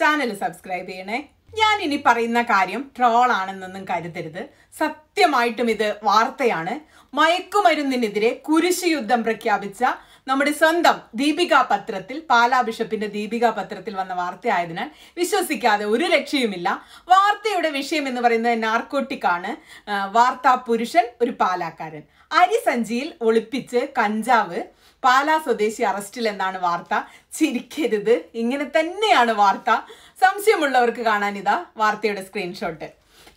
channel subscribe ചെയ്യണേ ഞാൻ ഇനി പറയുന്ന കാര്യം ട്രോൾ ആണെന്നൊന്നും കരുതരുത് സത്യമായിട്ടും ഇത് വാർത്തയാണ് മയക്കുമരുന്നിനെതിരെ കുരിശുയുദ്ധം പ്രഖ്യാപിച്ച നമ്മുടെ സ്വന്തം ദീപിക പത്രത്തിൽ പാലാ ബിഷപ്പിന്റെ ദീപിക പത്രത്തിൽ വന്ന വാർത്തയായതിനാൽ വിശ്വസിക്കാതെ ഒരു രക്ഷയുമില്ല വാർത്തയുടെ വിഷയം എന്ന് പറയുന്നത് നാർക്കോട്ടിക്കാണ് വാർത്താ പുരുഷൻ ഒരു പാലാക്കാരൻ അരിസഞ്ചിയിൽ ഒളിപ്പിച്ച് കഞ്ചാവ് പാലാ സ്വദേശി അറസ്റ്റിൽ എന്നാണ് വാർത്ത ചിരിക്കരുത് ഇങ്ങനെ തന്നെയാണ് വാർത്ത സംശയമുള്ളവർക്ക് കാണാനിതാ വാർത്തയുടെ സ്ക്രീൻഷോട്ട്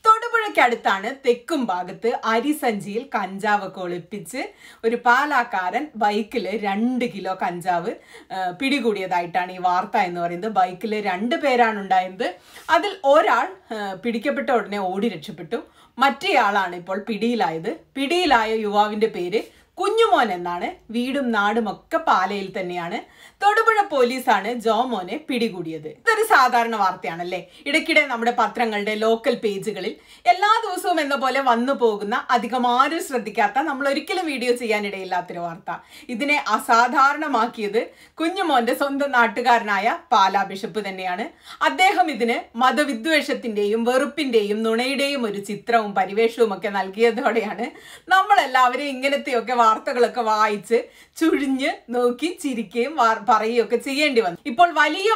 തൊടുപുഴയ്ക്കടുത്താണ് തെക്കും ഭാഗത്ത് അരിസഞ്ചിയിൽ കഞ്ചാവൊക്കെ ഒളിപ്പിച്ച് ഒരു പാലാക്കാരൻ ബൈക്കിൽ രണ്ട് കിലോ കഞ്ചാവ് പിടികൂടിയതായിട്ടാണ് ഈ വാർത്ത എന്ന് പറയുന്നത് ബൈക്കിൽ രണ്ട് പേരാണ് ഉണ്ടായത് അതിൽ ഒരാൾ പിടിക്കപ്പെട്ട ഉടനെ ഓടി രക്ഷപ്പെട്ടു മറ്റേയാളാണ് ഇപ്പോൾ പിടിയിലായത് പിടിയിലായ യുവാവിൻ്റെ പേര് കുഞ്ഞുമോൻ എന്നാണ് വീടും നാടും ഒക്കെ പാലയിൽ തന്നെയാണ് തൊടുപുഴ പോലീസാണ് മോനെ പിടികൂടിയത് ഇതൊരു സാധാരണ വാർത്തയാണല്ലേ ഇടയ്ക്കിടെ നമ്മുടെ പത്രങ്ങളുടെ ലോക്കൽ പേജുകളിൽ എല്ലാ ദിവസവും എന്ന പോലെ വന്നു പോകുന്ന അധികം ആരും ശ്രദ്ധിക്കാത്ത നമ്മൾ ഒരിക്കലും വീഡിയോ ചെയ്യാനിടയില്ലാത്തൊരു വാർത്ത ഇതിനെ അസാധാരണമാക്കിയത് കുഞ്ഞുമോന്റെ സ്വന്തം നാട്ടുകാരനായ പാലാ ബിഷപ്പ് തന്നെയാണ് അദ്ദേഹം ഇതിന് മതവിദ്വേഷത്തിന്റെയും വെറുപ്പിന്റെയും നുണയുടെയും ഒരു ചിത്രവും പരിവേഷവും ഒക്കെ നൽകിയതോടെയാണ് നമ്മളെല്ലാവരും ഇങ്ങനത്തെയൊക്കെ വാർത്തകളൊക്കെ വായിച്ച് ചുഴിഞ്ഞ് നോക്കി ചിരിക്കുകയും പറയുകയൊക്കെ ചെയ്യേണ്ടി വന്നു ഇപ്പോൾ വലിയ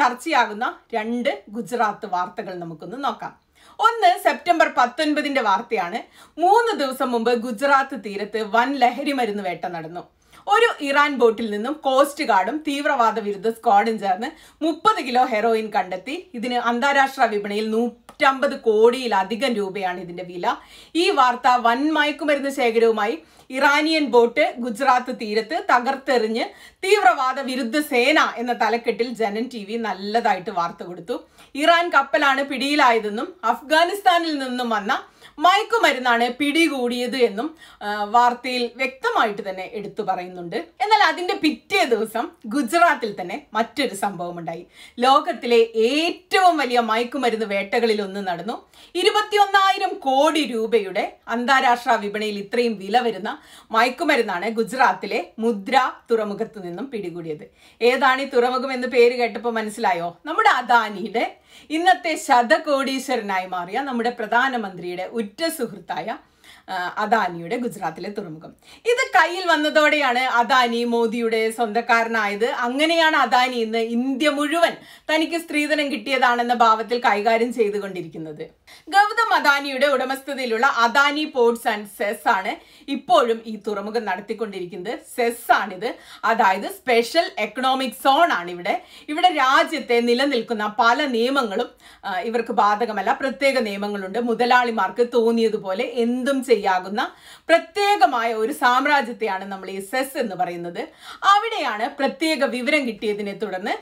ചർച്ചയാകുന്ന രണ്ട് ഗുജറാത്ത് വാർത്തകൾ നമുക്കൊന്ന് നോക്കാം ഒന്ന് സെപ്റ്റംബർ പത്തൊൻപതിന്റെ വാർത്തയാണ് മൂന്ന് ദിവസം മുമ്പ് ഗുജറാത്ത് തീരത്ത് വൻ ലഹരി മരുന്ന് വേട്ട നടന്നു ഒരു ഇറാൻ ബോട്ടിൽ നിന്നും കോസ്റ്റ് ഗാർഡും തീവ്രവാദ വിരുദ്ധ സ്ക്വാഡും ചേർന്ന് മുപ്പത് കിലോ ഹെറോയിൻ കണ്ടെത്തി ഇതിന് അന്താരാഷ്ട്ര വിപണിയിൽ നൂറ്റമ്പത് കോടിയിലധികം രൂപയാണ് ഇതിന്റെ വില ഈ വാർത്ത വൻ മയക്കുമരുന്ന് ശേഖരവുമായി ഇറാനിയൻ ബോട്ട് ഗുജറാത്ത് തീരത്ത് തകർത്തെറിഞ്ഞ് തീവ്രവാദ വിരുദ്ധ സേന എന്ന തലക്കെട്ടിൽ ജനൻ ടി വി നല്ലതായിട്ട് വാർത്ത കൊടുത്തു ഇറാൻ കപ്പലാണ് പിടിയിലായതെന്നും അഫ്ഗാനിസ്ഥാനിൽ നിന്നും വന്ന മയക്കുമരുന്നാണ് പിടികൂടിയത് എന്നും വാർത്തയിൽ വ്യക്തമായിട്ട് തന്നെ എടുത്തു പറയുന്നുണ്ട് എന്നാൽ അതിൻ്റെ പിറ്റേ ദിവസം ഗുജറാത്തിൽ തന്നെ മറ്റൊരു സംഭവമുണ്ടായി ലോകത്തിലെ ഏറ്റവും വലിയ മയക്കുമരുന്ന് വേട്ടകളിൽ ഒന്ന് നടന്നു ഇരുപത്തിയൊന്നായിരം കോടി രൂപയുടെ അന്താരാഷ്ട്ര വിപണിയിൽ ഇത്രയും വില വരുന്ന മയക്കുമരുന്നാണ് ഗുജറാത്തിലെ മുദ്ര തുറമുഖത്ത് നിന്നും പിടികൂടിയത് ഏതാണ് ഈ തുറമുഖം എന്ന് പേര് കേട്ടപ്പോൾ മനസ്സിലായോ നമ്മുടെ അദാനിയുടെ ഇന്നത്തെ ശതകോടീശ്വരനായി മാറിയ നമ്മുടെ പ്രധാനമന്ത്രിയുടെ ഉറ്റ സുഹൃത്തായ അദാനിയുടെ ഗുജറാത്തിലെ തുറമുഖം ഇത് കയ്യിൽ വന്നതോടെയാണ് അദാനി മോദിയുടെ സ്വന്തക്കാരനായത് അങ്ങനെയാണ് അദാനി ഇന്ന് ഇന്ത്യ മുഴുവൻ തനിക്ക് സ്ത്രീധനം കിട്ടിയതാണെന്ന ഭാവത്തിൽ കൈകാര്യം ചെയ്തുകൊണ്ടിരിക്കുന്നത് ഗൗതം അദാനിയുടെ ഉടമസ്ഥതയിലുള്ള അദാനി പോർട്സ് ആൻഡ് സെസ് ആണ് ഇപ്പോഴും ഈ തുറമുഖം നടത്തിക്കൊണ്ടിരിക്കുന്നത് സെസ് ആണിത് അതായത് സ്പെഷ്യൽ എക്കണോമിക് സോൺ ആണ് ഇവിടെ ഇവിടെ രാജ്യത്തെ നിലനിൽക്കുന്ന പല നിയമങ്ങളും ഇവർക്ക് ബാധകമല്ല പ്രത്യേക നിയമങ്ങളുണ്ട് മുതലാളിമാർക്ക് തോന്നിയതുപോലെ എന്തും ചെയ്യും ചെയ്യാകുന്ന പ്രത്യേകമായ ഒരു സാമ്രാജ്യത്തെയാണ് നമ്മൾ ഈ സെസ് എന്ന് പറയുന്നത് അവിടെയാണ് പ്രത്യേക വിവരം കിട്ടിയതിനെ തുടർന്ന്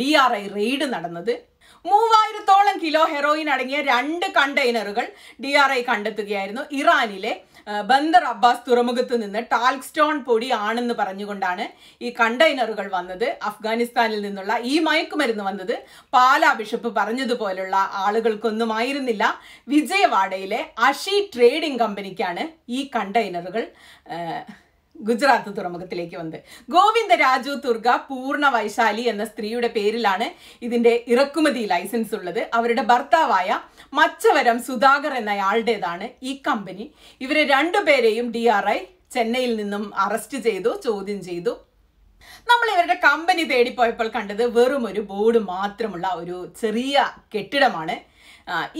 ഡി ആർ ഐ റെയ്ഡ് നടന്നത് മൂവായിരത്തോളം കിലോ ഹെറോയിൻ അടങ്ങിയ രണ്ട് കണ്ടെയ്നറുകൾ ഡി ആർ ഐ കണ്ടെത്തുകയായിരുന്നു ഇറാനിലെ ബന്ദർ അബ്ബാസ് തുറമുഖത്ത് നിന്ന് ടാൽക്സ്റ്റോൺ പൊടി ആണെന്ന് പറഞ്ഞുകൊണ്ടാണ് ഈ കണ്ടെയ്നറുകൾ വന്നത് അഫ്ഗാനിസ്ഥാനിൽ നിന്നുള്ള ഈ മയക്കുമരുന്ന് വന്നത് പാലാ ബിഷപ്പ് പറഞ്ഞതുപോലുള്ള ആളുകൾക്കൊന്നും ആയിരുന്നില്ല വിജയവാഡയിലെ അഷി ട്രേഡിംഗ് കമ്പനിക്കാണ് ഈ കണ്ടെയ്നറുകൾ ഗുജറാത്ത് തുറമുഖത്തിലേക്ക് വന്നത് ഗോവിന്ദരാജു തുർഗ പൂർണ്ണ വൈശാലി എന്ന സ്ത്രീയുടെ പേരിലാണ് ഇതിന്റെ ഇറക്കുമതി ലൈസൻസ് ഉള്ളത് അവരുടെ ഭർത്താവായ മച്ചവരം സുധാകർ എന്നയാളുടേതാണ് ഈ കമ്പനി ഇവരെ രണ്ടുപേരെയും ഡി ആർ ഐ ചെന്നൈയിൽ നിന്നും അറസ്റ്റ് ചെയ്തു ചോദ്യം ചെയ്തു നമ്മൾ ഇവരുടെ കമ്പനി തേടിപ്പോയപ്പോൾ കണ്ടത് വെറും ഒരു ബോർഡ് മാത്രമുള്ള ഒരു ചെറിയ കെട്ടിടമാണ്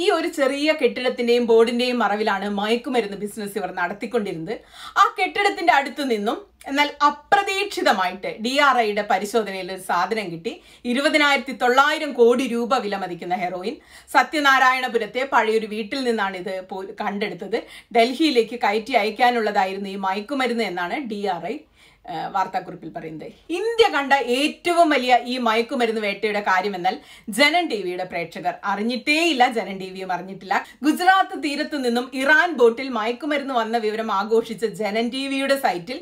ഈ ഒരു ചെറിയ കെട്ടിടത്തിന്റെയും ബോർഡിന്റെയും മറവിലാണ് മയക്കുമരുന്ന് ബിസിനസ് ഇവർ നടത്തിക്കൊണ്ടിരുന്നത് ആ കെട്ടിടത്തിന്റെ അടുത്ത് നിന്നും എന്നാൽ അപ്രതീക്ഷിതമായിട്ട് ഡി ആർ ഐയുടെ പരിശോധനയിൽ ഒരു സാധനം കിട്ടി ഇരുപതിനായിരത്തി തൊള്ളായിരം കോടി രൂപ വില മതിക്കുന്ന ഹെറോയിൻ സത്യനാരായണപുരത്തെ പഴയൊരു വീട്ടിൽ നിന്നാണ് ഇത് കണ്ടെടുത്തത് ഡൽഹിയിലേക്ക് കയറ്റി അയക്കാനുള്ളതായിരുന്നു ഈ മയക്കുമരുന്ന് എന്നാണ് ഡി ആർ ഐ വാർത്താക്കുറിപ്പിൽ പറയുന്നത് ഇന്ത്യ കണ്ട ഏറ്റവും വലിയ ഈ മയക്കുമരുന്ന് വേട്ടയുടെ കാര്യമെന്നാൽ ജനൻ ടി വിയുടെ പ്രേക്ഷകർ അറിഞ്ഞിട്ടേയില്ല ജനൻ ടി വിയും അറിഞ്ഞിട്ടില്ല ഗുജറാത്ത് തീരത്തു നിന്നും ഇറാൻ ബോട്ടിൽ മയക്കുമരുന്ന് വന്ന വിവരം ആഘോഷിച്ച ജനൻ ടി വിയുടെ സൈറ്റിൽ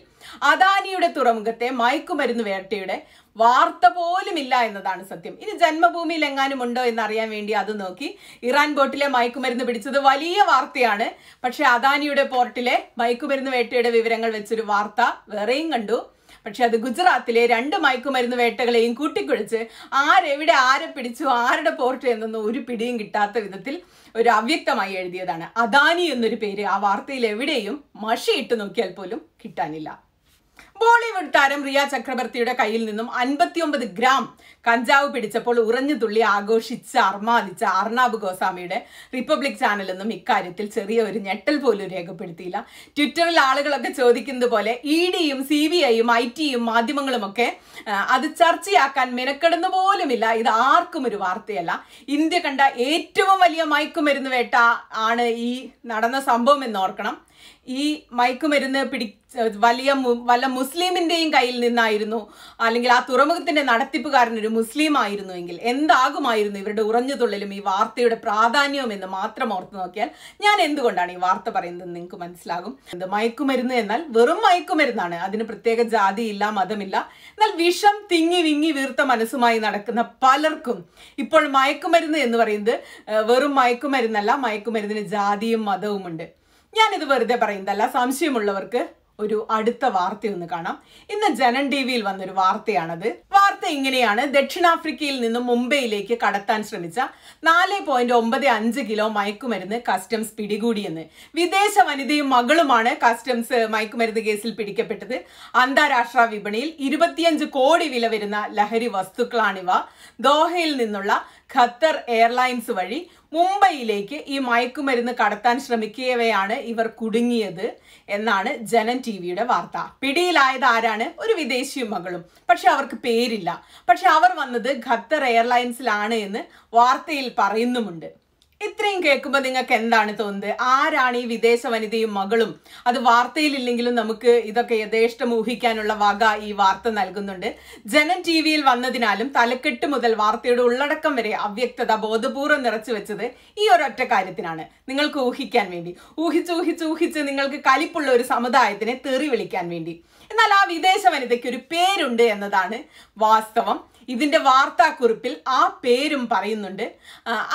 അദാനിയുടെ തുറമുഖത്തെ മയക്കുമരുന്ന് വേട്ടയുടെ വാർത്ത പോലുമില്ല എന്നതാണ് സത്യം ഇനി ജന്മഭൂമിയിൽ എങ്ങാനും ഉണ്ടോ എന്നറിയാൻ വേണ്ടി അത് നോക്കി ഇറാൻ ബോട്ടിലെ മയക്കുമരുന്ന് പിടിച്ചത് വലിയ വാർത്തയാണ് പക്ഷേ അദാനിയുടെ പോർട്ടിലെ മയക്കുമരുന്ന് വേട്ടയുടെ വിവരങ്ങൾ വെച്ചൊരു വാർത്ത വേറെയും കണ്ടു പക്ഷെ അത് ഗുജറാത്തിലെ രണ്ട് മയക്കുമരുന്ന് വേട്ടകളെയും കൂട്ടിക്കുഴിച്ച് ആരെവിടെ ആരെ പിടിച്ചു ആരുടെ പോർട്ട് എന്നൊന്നും ഒരു പിടിയും കിട്ടാത്ത വിധത്തിൽ ഒരു അവ്യക്തമായി എഴുതിയതാണ് അദാനി എന്നൊരു പേര് ആ വാർത്തയിൽ എവിടെയും മഷിയിട്ട് നോക്കിയാൽ പോലും കിട്ടാനില്ല ബോളിവുഡ് താരം റിയ ചക്രവർത്തിയുടെ കയ്യിൽ നിന്നും അൻപത്തിയൊമ്പത് ഗ്രാം കഞ്ചാവ് പിടിച്ചപ്പോൾ ഉറഞ്ഞു തുള്ളി ആഘോഷിച്ച് അർമാദിച്ച അർണാബ് ഗോസ്വാമിയുടെ റിപ്പബ്ലിക് ചാനലൊന്നും ഇക്കാര്യത്തിൽ ചെറിയ ഒരു ഞെട്ടൽ പോലും രേഖപ്പെടുത്തിയില്ല ട്വിറ്ററിൽ ആളുകളൊക്കെ ചോദിക്കുന്നത് പോലെ ഇ ഡിയും സി ബി ഐയും ഐ ടിയും മാധ്യമങ്ങളുമൊക്കെ അത് ചർച്ചയാക്കാൻ മിനക്കെടുന്ന പോലുമില്ല ഇത് ആർക്കും ഒരു വാർത്തയല്ല ഇന്ത്യ കണ്ട ഏറ്റവും വലിയ മയക്കുമരുന്ന് വേട്ട ആണ് ഈ നടന്ന സംഭവം എന്ന് ഓർക്കണം ഈ മയക്കുമരുന്ന് പിടി വലിയ വല്ല മുസ്ലിമിൻ്റെയും കയ്യിൽ നിന്നായിരുന്നു അല്ലെങ്കിൽ ആ തുറമുഖത്തിൻ്റെ നടത്തിപ്പുകാരൻ ഒരു മുസ്ലിം എങ്കിൽ എന്താകുമായിരുന്നു ഇവരുടെ ഉറഞ്ഞുതുള്ളലും ഈ വാർത്തയുടെ പ്രാധാന്യവും എന്ന് മാത്രം ഓർത്ത് നോക്കിയാൽ ഞാൻ എന്തുകൊണ്ടാണ് ഈ വാർത്ത പറയുന്നത് നിങ്ങൾക്ക് മനസ്സിലാകും എന്ത് മയക്കുമരുന്ന് എന്നാൽ വെറും മയക്കുമരുന്നാണ് അതിന് പ്രത്യേക ജാതിയില്ല മതമില്ല എന്നാൽ വിഷം തിങ്ങി വിങ്ങി വീർത്ത മനസ്സുമായി നടക്കുന്ന പലർക്കും ഇപ്പോൾ മയക്കുമരുന്ന് എന്ന് പറയുന്നത് വെറും മയക്കുമരുന്നല്ല മയക്കുമരുന്നിന് ജാതിയും മതവുമുണ്ട് ഞാനിത് വെറുതെ പറയുന്നതല്ല സംശയമുള്ളവർക്ക് ഒരു അടുത്ത ഒന്ന് കാണാം ഇന്ന് ജനൻ ടി വിയിൽ വന്നൊരു വാർത്തയാണത് വാർത്ത ഇങ്ങനെയാണ് ദക്ഷിണാഫ്രിക്കയിൽ നിന്ന് മുംബൈയിലേക്ക് കടത്താൻ ശ്രമിച്ച നാല് പോയിന്റ് ഒമ്പത് അഞ്ച് കിലോ മയക്കുമരുന്ന് കസ്റ്റംസ് പിടികൂടിയെന്ന് വിദേശ വനിതയും മകളുമാണ് കസ്റ്റംസ് മയക്കുമരുന്ന് കേസിൽ പിടിക്കപ്പെട്ടത് അന്താരാഷ്ട്ര വിപണിയിൽ ഇരുപത്തിയഞ്ച് കോടി വില വരുന്ന ലഹരി വസ്തുക്കളാണിവ ദോഹയിൽ നിന്നുള്ള ഖത്തർ എയർലൈൻസ് വഴി മുംബൈയിലേക്ക് ഈ മയക്കുമരുന്ന് കടത്താൻ ശ്രമിക്കുകയാണ് ഇവർ കുടുങ്ങിയത് എന്നാണ് ജനൻ ടി വിയുടെ വാർത്ത പിടിയിലായത് ആരാണ് ഒരു വിദേശിയും മകളും പക്ഷെ അവർക്ക് പേരില്ല പക്ഷെ അവർ വന്നത് ഖത്തർ എയർലൈൻസിലാണ് എന്ന് വാർത്തയിൽ പറയുന്നുമുണ്ട് ഇത്രയും കേൾക്കുമ്പോൾ നിങ്ങൾക്ക് എന്താണ് തോന്നുന്നത് ആരാണ് ഈ വിദേശ വനിതയും മകളും അത് വാർത്തയിലില്ലെങ്കിലും നമുക്ക് ഇതൊക്കെ യഥേഷ്ടം ഊഹിക്കാനുള്ള വക ഈ വാർത്ത നൽകുന്നുണ്ട് ജനം ടി വിയിൽ വന്നതിനാലും തലക്കെട്ട് മുതൽ വാർത്തയുടെ ഉള്ളടക്കം വരെ അവ്യക്തത ബോധപൂർവ്വം നിറച്ചു വെച്ചത് ഈ ഒരൊറ്റ കാര്യത്തിനാണ് നിങ്ങൾക്ക് ഊഹിക്കാൻ വേണ്ടി ഊഹിച്ച് ഊഹിച്ച് ഊഹിച്ച് നിങ്ങൾക്ക് കലിപ്പുള്ള ഒരു സമുദായത്തിനെ തെറി വിളിക്കാൻ വേണ്ടി എന്നാൽ ആ വിദേശ വനിതയ്ക്ക് ഒരു പേരുണ്ട് എന്നതാണ് വാസ്തവം ഇതിൻ്റെ വാർത്താക്കുറിപ്പിൽ ആ പേരും പറയുന്നുണ്ട്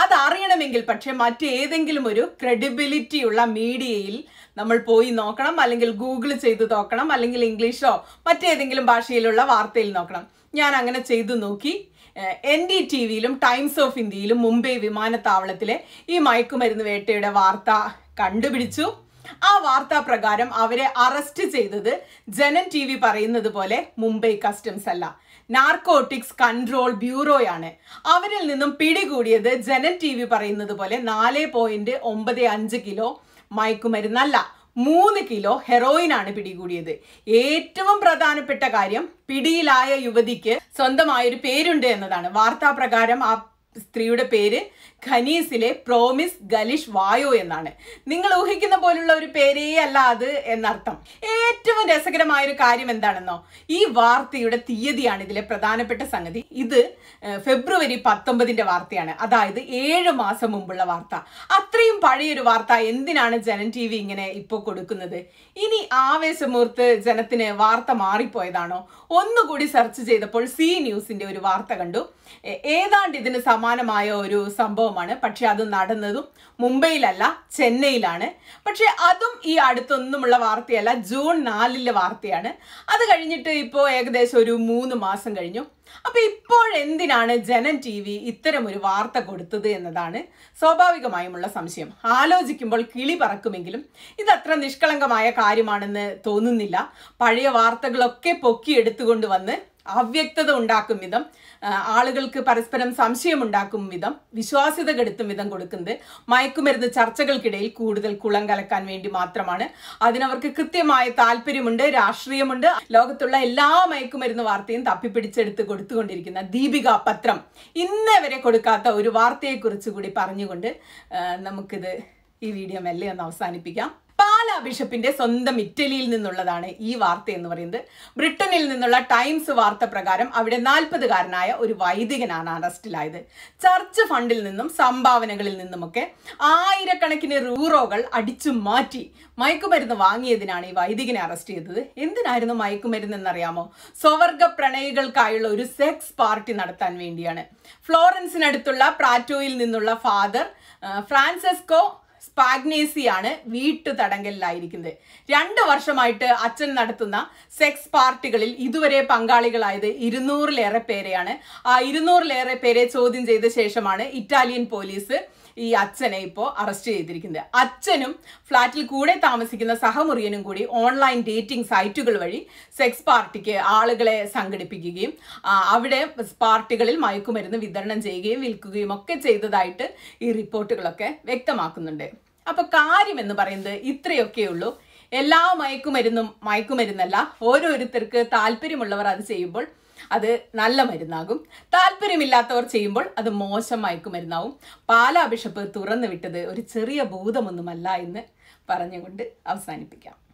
അതറിയണമെങ്കിൽ പക്ഷേ മറ്റേതെങ്കിലും ഒരു ക്രെഡിബിലിറ്റി ഉള്ള മീഡിയയിൽ നമ്മൾ പോയി നോക്കണം അല്ലെങ്കിൽ ഗൂഗിൾ ചെയ്ത് നോക്കണം അല്ലെങ്കിൽ ഇംഗ്ലീഷോ മറ്റേതെങ്കിലും ഭാഷയിലുള്ള വാർത്തയിൽ നോക്കണം ഞാൻ അങ്ങനെ ചെയ്തു നോക്കി എൻ ഡി ടി വിയിലും ടൈംസ് ഓഫ് ഇന്ത്യയിലും മുംബൈ വിമാനത്താവളത്തിലെ ഈ മയക്കുമരുന്ന് വേട്ടയുടെ വാർത്ത കണ്ടുപിടിച്ചു ആ വാർത്താ പ്രകാരം അവരെ അറസ്റ്റ് ചെയ്തത് ജനൻ ടി വി പറയുന്നത് പോലെ മുംബൈ കസ്റ്റംസ് അല്ല നാർക്കോട്ടിക്സ് കൺട്രോൾ ബ്യൂറോയാണ് അവരിൽ നിന്നും പിടികൂടിയത് ജനൻ ടി വി പറയുന്നത് പോലെ നാല് പോയിന്റ് ഒമ്പത് അഞ്ച് കിലോ മയക്കുമരുന്നല്ല മൂന്ന് കിലോ ഹെറോയിനാണ് പിടികൂടിയത് ഏറ്റവും പ്രധാനപ്പെട്ട കാര്യം പിടിയിലായ യുവതിക്ക് സ്വന്തമായൊരു പേരുണ്ട് എന്നതാണ് പ്രകാരം ആ സ്ത്രീയുടെ പേര് ഖനീസിലെ പ്രോമിസ് ഗലിഷ് വായോ എന്നാണ് നിങ്ങൾ ഊഹിക്കുന്ന പോലുള്ള ഒരു പേരേ അല്ല അത് എന്നർത്ഥം ഏറ്റവും രസകരമായ ഒരു കാര്യം എന്താണെന്നോ ഈ വാർത്തയുടെ തീയതിയാണ് ഇതിലെ പ്രധാനപ്പെട്ട സംഗതി ഇത് ഫെബ്രുവരി പത്തൊമ്പതിന്റെ വാർത്തയാണ് അതായത് ഏഴ് മാസം മുമ്പുള്ള വാർത്ത ആ ഇത്രയും പഴയൊരു വാർത്ത എന്തിനാണ് ജനം ടി വി ഇങ്ങനെ ഇപ്പോൾ കൊടുക്കുന്നത് ഇനി ആവേശമൂർത്ത് ജനത്തിന് വാർത്ത മാറിപ്പോയതാണോ ഒന്നുകൂടി സെർച്ച് ചെയ്തപ്പോൾ സി ന്യൂസിന്റെ ഒരു വാർത്ത കണ്ടു ഏതാണ്ട് ഇതിന് സമാനമായ ഒരു സംഭവമാണ് പക്ഷെ അത് നടന്നതും മുംബൈയിലല്ല ചെന്നൈയിലാണ് പക്ഷെ അതും ഈ അടുത്തൊന്നുമുള്ള വാർത്തയല്ല ജൂൺ നാലിലെ വാർത്തയാണ് അത് കഴിഞ്ഞിട്ട് ഇപ്പോൾ ഏകദേശം ഒരു മൂന്ന് മാസം കഴിഞ്ഞു അപ്പോൾ ഇപ്പോഴെന്തിനാണ് ജനം ടി വി ഒരു വാർത്ത കൊടുത്തത് എന്നതാണ് സ്വാഭാവികമായുമുള്ള സംശയം ആലോചിക്കുമ്പോൾ കിളി പറക്കുമെങ്കിലും ഇതത്ര നിഷ്കളങ്കമായ കാര്യമാണെന്ന് തോന്നുന്നില്ല പഴയ വാർത്തകളൊക്കെ പൊക്കിയെടുത്തുകൊണ്ട് വന്ന് അവ്യക്തത ഉണ്ടാക്കും വിധം ആളുകൾക്ക് പരസ്പരം സംശയമുണ്ടാക്കും വിധം വിശ്വാസ്യത കെടുത്തും വിധം കൊടുക്കുന്നത് മയക്കുമരുന്ന് ചർച്ചകൾക്കിടയിൽ കൂടുതൽ കുളം കലക്കാൻ വേണ്ടി മാത്രമാണ് അതിനവർക്ക് കൃത്യമായ താല്പര്യമുണ്ട് രാഷ്ട്രീയമുണ്ട് ലോകത്തുള്ള എല്ലാ മയക്കുമരുന്ന് വാർത്തയും തപ്പിപ്പിടിച്ചെടുത്ത് കൊടുത്തുകൊണ്ടിരിക്കുന്ന ദീപിക പത്രം ഇന്നേ കൊടുക്കാത്ത ഒരു വാർത്തയെക്കുറിച്ച് കൂടി പറഞ്ഞുകൊണ്ട് നമുക്കിത് ഈ വീഡിയോ മെല്ലെ ഒന്ന് അവസാനിപ്പിക്കാം പാലാ ബിഷപ്പിന്റെ സ്വന്തം ഇറ്റലിയിൽ നിന്നുള്ളതാണ് ഈ വാർത്ത എന്ന് പറയുന്നത് ബ്രിട്ടനിൽ നിന്നുള്ള ടൈംസ് വാർത്ത പ്രകാരം അവിടെ നാൽപ്പതുകാരനായ ഒരു വൈദികനാണ് അറസ്റ്റിലായത് ചർച്ച് ഫണ്ടിൽ നിന്നും സംഭാവനകളിൽ നിന്നുമൊക്കെ ആയിരക്കണക്കിന് റൂറോകൾ അടിച്ചു മാറ്റി മയക്കുമരുന്ന് വാങ്ങിയതിനാണ് ഈ വൈദികനെ അറസ്റ്റ് ചെയ്തത് എന്തിനായിരുന്നു മയക്കുമരുന്ന് എന്നറിയാമോ സ്വവർഗ പ്രണയികൾക്കായുള്ള ഒരു സെക്സ് പാർട്ടി നടത്താൻ വേണ്ടിയാണ് ഫ്ലോറൻസിനടുത്തുള്ള പ്രാറ്റോയിൽ നിന്നുള്ള ഫാദർ ഫ്രാൻസെസ്കോ സ്പാഗ്നേസിയാണ് വീട്ടു തടങ്കലിലായിരിക്കുന്നത് രണ്ട് വർഷമായിട്ട് അച്ഛൻ നടത്തുന്ന സെക്സ് പാർട്ടികളിൽ ഇതുവരെ പങ്കാളികളായത് ഇരുന്നൂറിലേറെ പേരെയാണ് ആ ഇരുന്നൂറിലേറെ പേരെ ചോദ്യം ചെയ്ത ശേഷമാണ് ഇറ്റാലിയൻ പോലീസ് ഈ അച്ഛനെ ഇപ്പോൾ അറസ്റ്റ് ചെയ്തിരിക്കുന്നത് അച്ഛനും ഫ്ലാറ്റിൽ കൂടെ താമസിക്കുന്ന സഹമുറിയനും കൂടി ഓൺലൈൻ ഡേറ്റിംഗ് സൈറ്റുകൾ വഴി സെക്സ് പാർട്ടിക്ക് ആളുകളെ സംഘടിപ്പിക്കുകയും അവിടെ പാർട്ടികളിൽ മയക്കുമരുന്ന് വിതരണം ചെയ്യുകയും വിൽക്കുകയും ഒക്കെ ചെയ്തതായിട്ട് ഈ റിപ്പോർട്ടുകളൊക്കെ വ്യക്തമാക്കുന്നുണ്ട് അപ്പോൾ കാര്യം എന്ന് പറയുന്നത് ഇത്രയൊക്കെയുള്ളൂ എല്ലാ മയക്കുമരുന്നും മയക്കുമരുന്നല്ല ഓരോരുത്തർക്ക് താല്പര്യമുള്ളവർ അത് ചെയ്യുമ്പോൾ അത് നല്ല മരുന്നാകും താല്പര്യമില്ലാത്തവർ ചെയ്യുമ്പോൾ അത് മോശം മയക്കുമരുന്നാവും പാലാ ബിഷപ്പ് തുറന്നു വിട്ടത് ഒരു ചെറിയ ഭൂതമൊന്നുമല്ല എന്ന് പറഞ്ഞുകൊണ്ട് അവസാനിപ്പിക്കാം